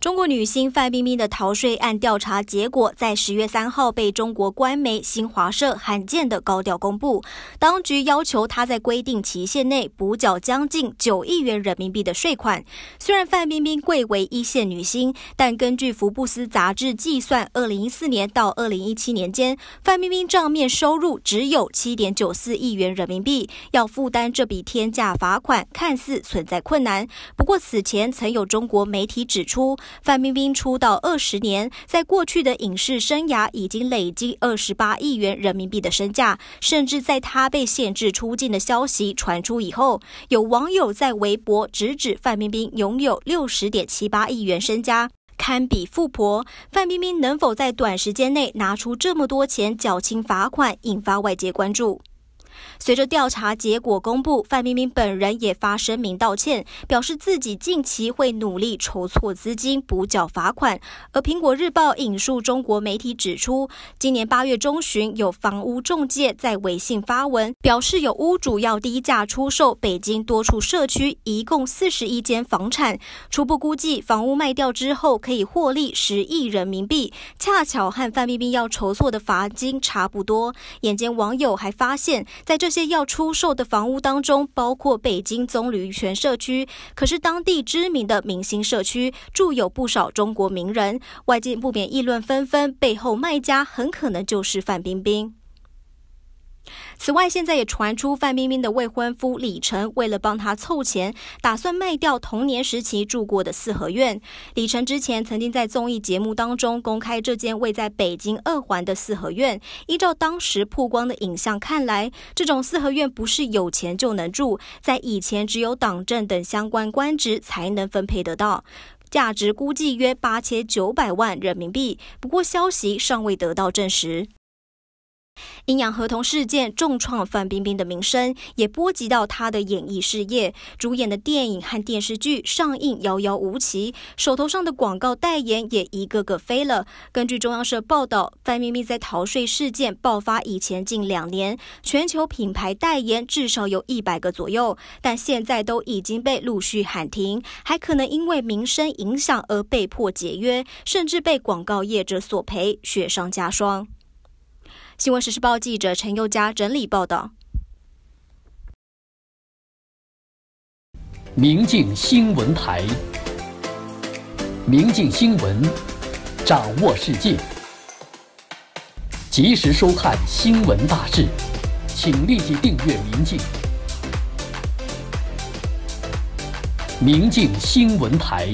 中国女星范冰冰的逃税案调查结果在十月三号被中国官媒新华社罕见的高调公布。当局要求她在规定期限内补缴将近九亿元人民币的税款。虽然范冰冰贵为一线女星，但根据福布斯杂志计算，二零一四年到二零一七年间，范冰冰账面收入只有七点九四亿元人民币，要负担这笔天价罚款，看似存在困难。不过此前曾有中国媒体指出。范冰冰出道二十年，在过去的影视生涯已经累积二十八亿元人民币的身价。甚至在她被限制出境的消息传出以后，有网友在微博直指范冰冰拥有六十点七八亿元身家，堪比富婆。范冰冰能否在短时间内拿出这么多钱缴清罚款，引发外界关注？随着调查结果公布，范冰冰本人也发声明道歉，表示自己近期会努力筹措资金补缴罚款。而《苹果日报》引述中国媒体指出，今年八月中旬，有房屋中介在微信发文，表示有屋主要低价出售北京多处社区，一共四十一间房产，初步估计房屋卖掉之后可以获利十亿人民币，恰巧和范冰冰要筹措的罚金差不多。眼尖网友还发现。在这些要出售的房屋当中，包括北京棕榈泉社区，可是当地知名的明星社区，住有不少中国名人，外界不免议论纷纷，背后卖家很可能就是范冰冰。此外，现在也传出范冰冰的未婚夫李晨为了帮她凑钱，打算卖掉童年时期住过的四合院。李晨之前曾经在综艺节目当中公开这间位在北京二环的四合院。依照当时曝光的影像看来，这种四合院不是有钱就能住，在以前只有党政等相关官职才能分配得到，价值估计约八千九百万人民币。不过，消息尚未得到证实。阴阳合同事件重创范冰冰的名声，也波及到她的演艺事业。主演的电影和电视剧上映遥遥无期，手头上的广告代言也一个个飞了。根据中央社报道，范冰冰在逃税事件爆发以前近两年，全球品牌代言至少有一百个左右，但现在都已经被陆续喊停，还可能因为名声影响而被迫解约，甚至被广告业者索赔，雪上加霜。新闻时报记者陈宥嘉整理报道。明镜新闻台，明镜新闻，掌握世界，及时收看新闻大事，请立即订阅明镜。明镜新闻台。